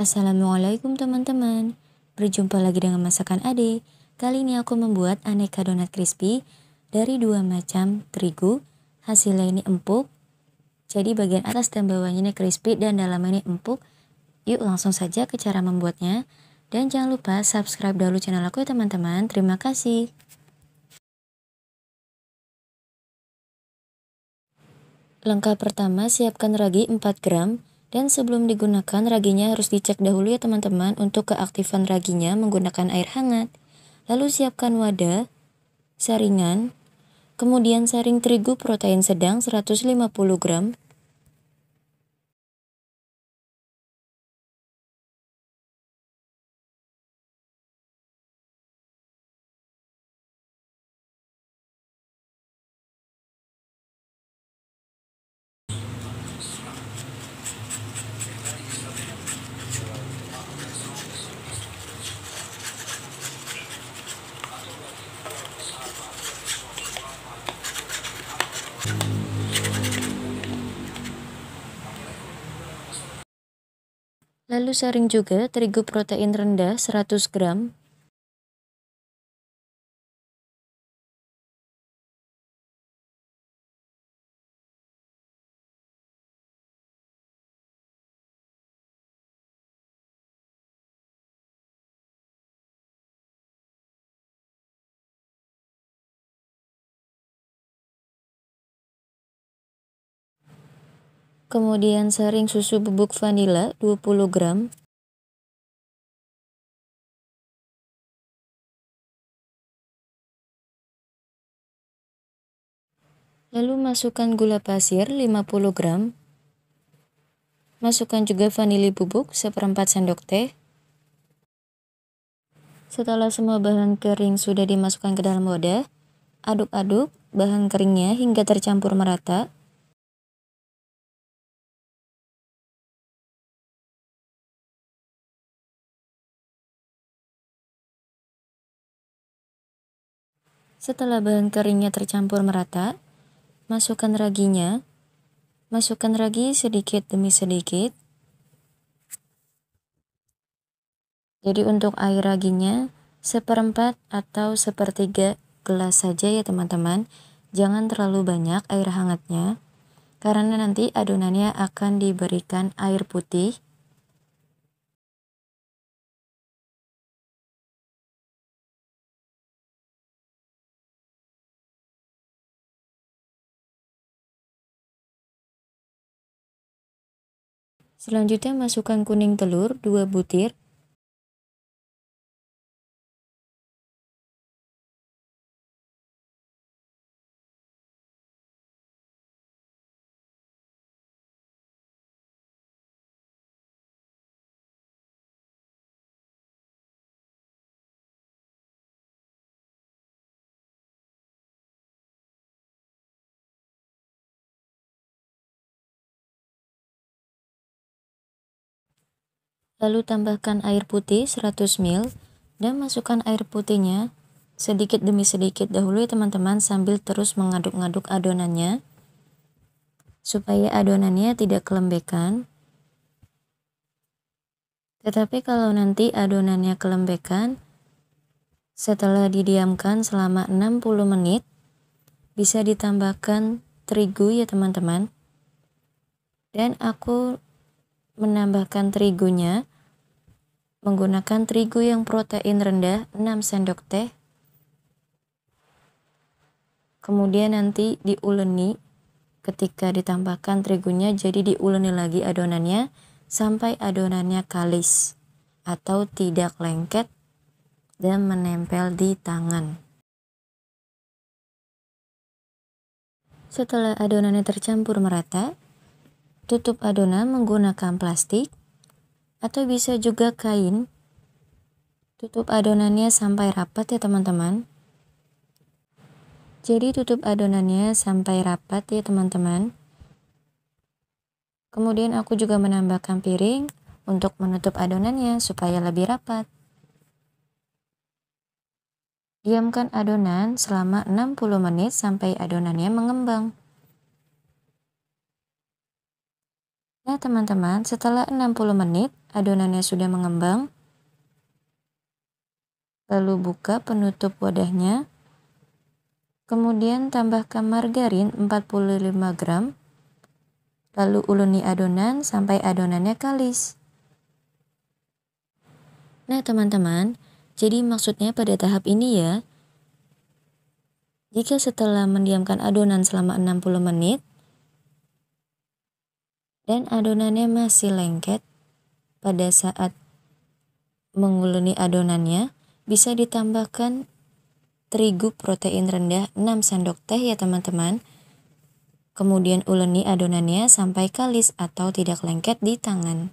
Assalamualaikum teman-teman Berjumpa lagi dengan Masakan Ade Kali ini aku membuat aneka donat crispy Dari dua macam terigu Hasilnya ini empuk Jadi bagian atas dan bawahnya ini crispy Dan dalamnya ini empuk Yuk langsung saja ke cara membuatnya Dan jangan lupa subscribe dulu channel aku ya teman-teman Terima kasih Langkah pertama siapkan ragi 4 gram dan sebelum digunakan, raginya harus dicek dahulu ya teman-teman untuk keaktifan raginya menggunakan air hangat. Lalu siapkan wadah, saringan, kemudian saring terigu protein sedang 150 gram, Lalu saring juga terigu protein rendah 100 gram Kemudian saring susu bubuk vanila 20 gram. Lalu masukkan gula pasir 50 gram. Masukkan juga vanili bubuk seperempat sendok teh. Setelah semua bahan kering sudah dimasukkan ke dalam wadah, aduk-aduk bahan keringnya hingga tercampur merata. Setelah bahan keringnya tercampur merata, masukkan raginya. Masukkan ragi sedikit demi sedikit. Jadi untuk air raginya, seperempat atau sepertiga gelas saja ya teman-teman. Jangan terlalu banyak air hangatnya, karena nanti adonannya akan diberikan air putih Selanjutnya masukkan kuning telur 2 butir Lalu tambahkan air putih 100 ml dan masukkan air putihnya sedikit demi sedikit dahulu ya teman-teman sambil terus mengaduk-aduk adonannya supaya adonannya tidak kelembekan. Tetapi kalau nanti adonannya kelembekan, setelah didiamkan selama 60 menit, bisa ditambahkan terigu ya teman-teman. Dan aku menambahkan terigunya menggunakan terigu yang protein rendah 6 sendok teh. Kemudian nanti diuleni ketika ditambahkan terigunya jadi diuleni lagi adonannya sampai adonannya kalis atau tidak lengket dan menempel di tangan. Setelah adonannya tercampur merata, tutup adonan menggunakan plastik atau bisa juga kain. Tutup adonannya sampai rapat ya teman-teman. Jadi tutup adonannya sampai rapat ya teman-teman. Kemudian aku juga menambahkan piring untuk menutup adonannya supaya lebih rapat. Diamkan adonan selama 60 menit sampai adonannya mengembang. Nah teman-teman, setelah 60 menit, adonannya sudah mengembang. Lalu buka penutup wadahnya. Kemudian tambahkan margarin 45 gram. Lalu uluni adonan sampai adonannya kalis. Nah, teman-teman, jadi maksudnya pada tahap ini ya, jika setelah mendiamkan adonan selama 60 menit dan adonannya masih lengket, pada saat menguleni adonannya, bisa ditambahkan terigu protein rendah 6 sendok teh ya teman-teman. Kemudian uleni adonannya sampai kalis atau tidak lengket di tangan.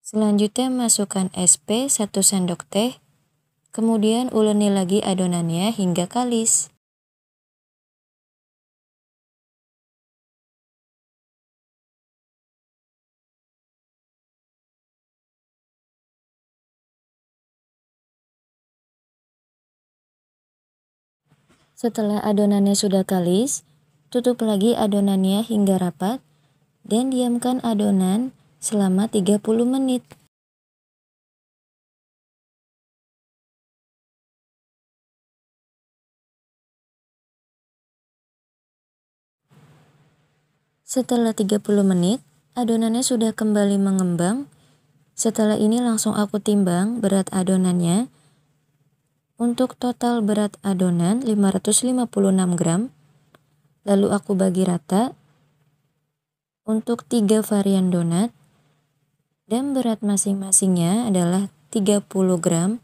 Selanjutnya masukkan SP 1 sendok teh, kemudian uleni lagi adonannya hingga kalis. Setelah adonannya sudah kalis, tutup lagi adonannya hingga rapat dan diamkan adonan selama 30 menit. Setelah 30 menit, adonannya sudah kembali mengembang. Setelah ini langsung aku timbang berat adonannya untuk total berat adonan 556 gram, lalu aku bagi rata untuk tiga varian donat dan berat masing-masingnya adalah 30 gram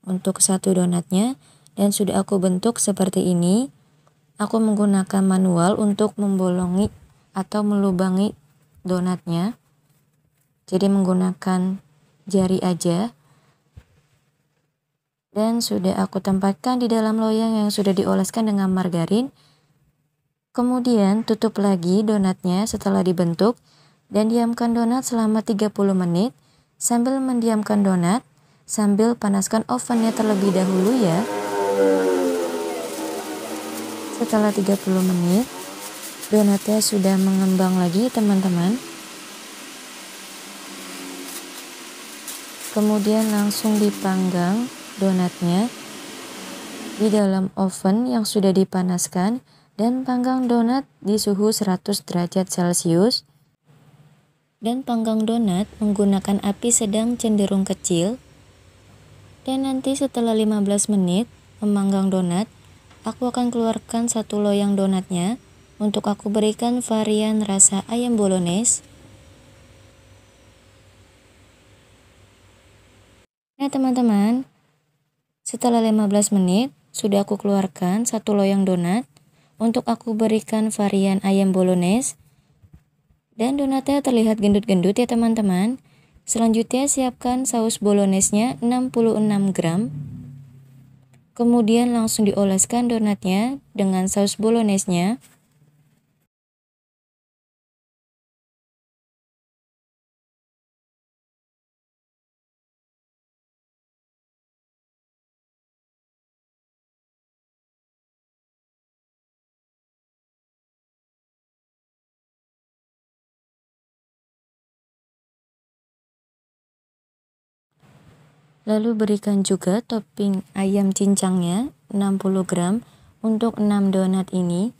untuk satu donatnya dan sudah aku bentuk seperti ini. Aku menggunakan manual untuk membolongi atau melubangi donatnya. Jadi menggunakan jari aja dan sudah aku tempatkan di dalam loyang yang sudah dioleskan dengan margarin. Kemudian tutup lagi donatnya setelah dibentuk dan diamkan donat selama 30 menit sambil mendiamkan donat sambil panaskan ovennya terlebih dahulu ya. Setelah 30 menit, donatnya sudah mengembang lagi teman-teman. Kemudian langsung dipanggang donatnya di dalam oven yang sudah dipanaskan dan panggang donat di suhu 100 derajat Celcius dan panggang donat menggunakan api sedang cenderung kecil dan nanti setelah 15 menit memanggang donat aku akan keluarkan satu loyang donatnya untuk aku berikan varian rasa ayam bolognese Nah teman-teman, setelah 15 menit, sudah aku keluarkan satu loyang donat. Untuk aku berikan varian ayam bolognese. Dan donatnya terlihat gendut-gendut ya teman-teman. Selanjutnya siapkan saus bolognese-nya 66 gram. Kemudian langsung dioleskan donatnya dengan saus bolognese-nya. Lalu berikan juga topping ayam cincangnya 60 gram untuk 6 donat ini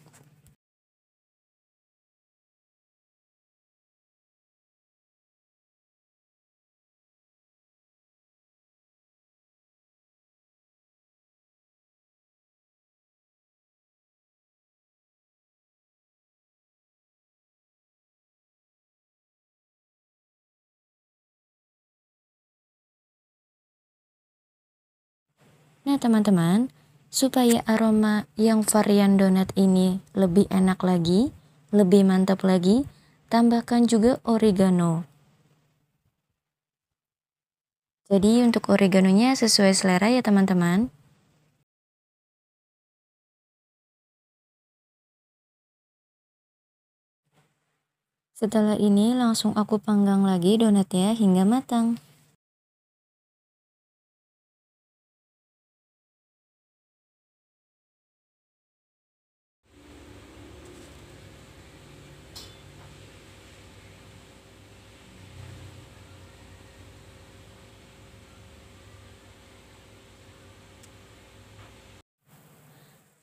Nah teman-teman, supaya aroma yang varian donat ini lebih enak lagi, lebih mantap lagi, tambahkan juga oregano. Jadi untuk oreganonya sesuai selera ya teman-teman. Setelah ini langsung aku panggang lagi donatnya hingga matang.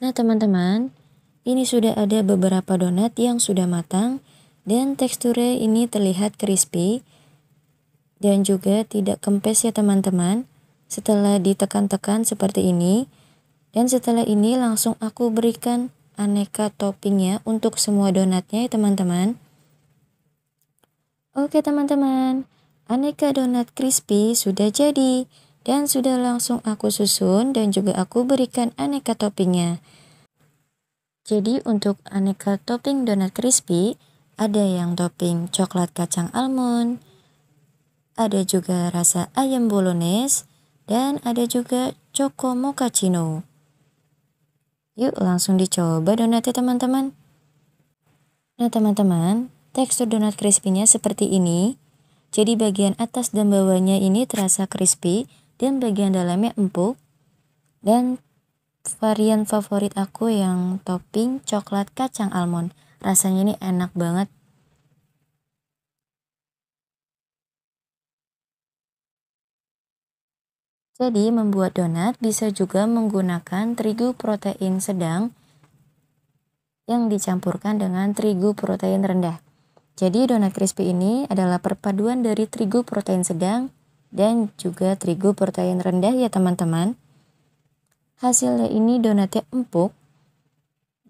Nah teman-teman, ini sudah ada beberapa donat yang sudah matang dan teksturnya ini terlihat crispy dan juga tidak kempes ya teman-teman. Setelah ditekan-tekan seperti ini dan setelah ini langsung aku berikan aneka toppingnya untuk semua donatnya ya teman-teman. Oke teman-teman, aneka donat crispy sudah jadi. Dan sudah langsung aku susun dan juga aku berikan aneka toppingnya. Jadi untuk aneka topping donat crispy, ada yang topping coklat kacang almond, ada juga rasa ayam bolognese, dan ada juga choco mochaccino. Yuk langsung dicoba donatnya teman-teman. Nah teman-teman, tekstur donat crispy-nya seperti ini. Jadi bagian atas dan bawahnya ini terasa crispy, dan bagian dalamnya empuk. Dan varian favorit aku yang topping coklat kacang almond. Rasanya ini enak banget. Jadi, membuat donat bisa juga menggunakan terigu protein sedang yang dicampurkan dengan terigu protein rendah. Jadi, donat crispy ini adalah perpaduan dari terigu protein sedang dan juga terigu protein rendah ya teman-teman. Hasilnya ini donatnya empuk,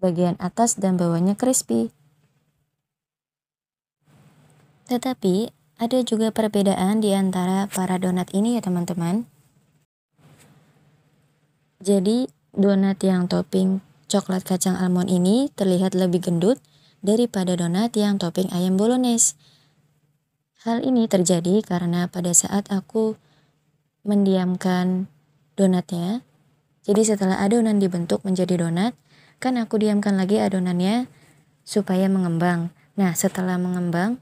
bagian atas dan bawahnya crispy. Tetapi ada juga perbedaan di antara para donat ini ya teman-teman. Jadi donat yang topping coklat kacang almond ini terlihat lebih gendut daripada donat yang topping ayam bolognese. Hal ini terjadi karena pada saat aku mendiamkan donatnya, jadi setelah adonan dibentuk menjadi donat, kan aku diamkan lagi adonannya supaya mengembang. Nah, setelah mengembang,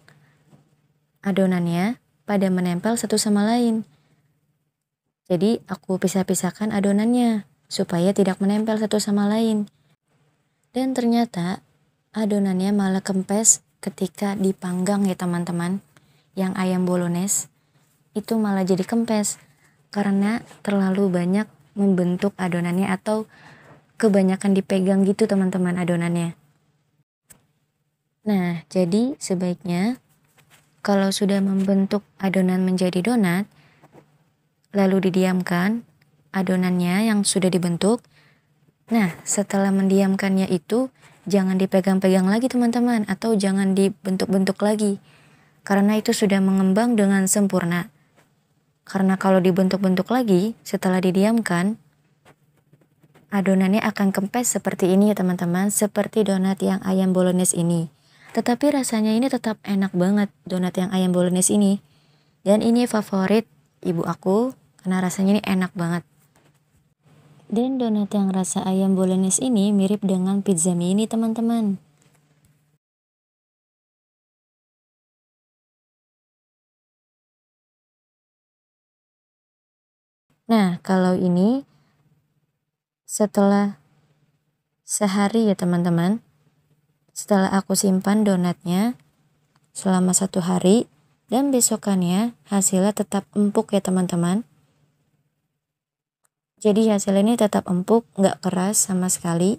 adonannya pada menempel satu sama lain. Jadi, aku pisah-pisahkan adonannya supaya tidak menempel satu sama lain. Dan ternyata adonannya malah kempes ketika dipanggang ya teman-teman yang ayam bolones itu malah jadi kempes karena terlalu banyak membentuk adonannya atau kebanyakan dipegang gitu teman-teman adonannya. Nah, jadi sebaiknya kalau sudah membentuk adonan menjadi donat, lalu didiamkan adonannya yang sudah dibentuk. Nah, setelah mendiamkannya itu, jangan dipegang-pegang lagi teman-teman atau jangan dibentuk-bentuk lagi karena itu sudah mengembang dengan sempurna. Karena kalau dibentuk-bentuk lagi setelah didiamkan, adonannya akan kempes seperti ini ya teman-teman, seperti donat yang ayam bolognese ini. Tetapi rasanya ini tetap enak banget donat yang ayam bolognese ini. Dan ini favorit ibu aku karena rasanya ini enak banget. Dan donat yang rasa ayam bolognese ini mirip dengan pizza ini teman-teman. Nah, kalau ini setelah sehari ya teman-teman, setelah aku simpan donatnya selama satu hari dan besokannya hasilnya tetap empuk ya teman-teman. Jadi hasil ini tetap empuk, nggak keras sama sekali.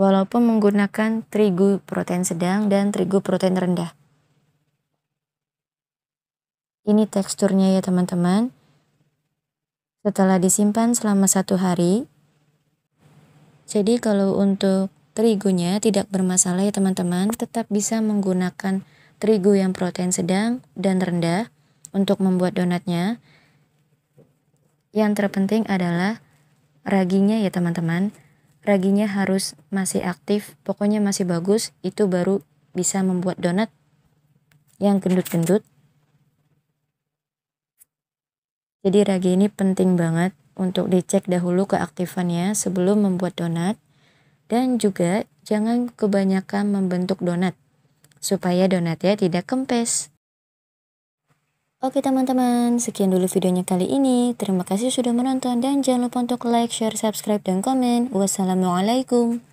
Walaupun menggunakan terigu protein sedang dan terigu protein rendah. Ini teksturnya ya teman-teman setelah disimpan selama satu hari. Jadi kalau untuk terigunya tidak bermasalah ya teman-teman, tetap bisa menggunakan terigu yang protein sedang dan rendah untuk membuat donatnya. Yang terpenting adalah raginya ya teman-teman. Raginya harus masih aktif, pokoknya masih bagus, itu baru bisa membuat donat yang gendut-gendut. Jadi ragi ini penting banget untuk dicek dahulu keaktifannya sebelum membuat donat. Dan juga jangan kebanyakan membentuk donat supaya donatnya tidak kempes. Oke teman-teman, sekian dulu videonya kali ini. Terima kasih sudah menonton dan jangan lupa untuk like, share, subscribe, dan komen. Wassalamualaikum.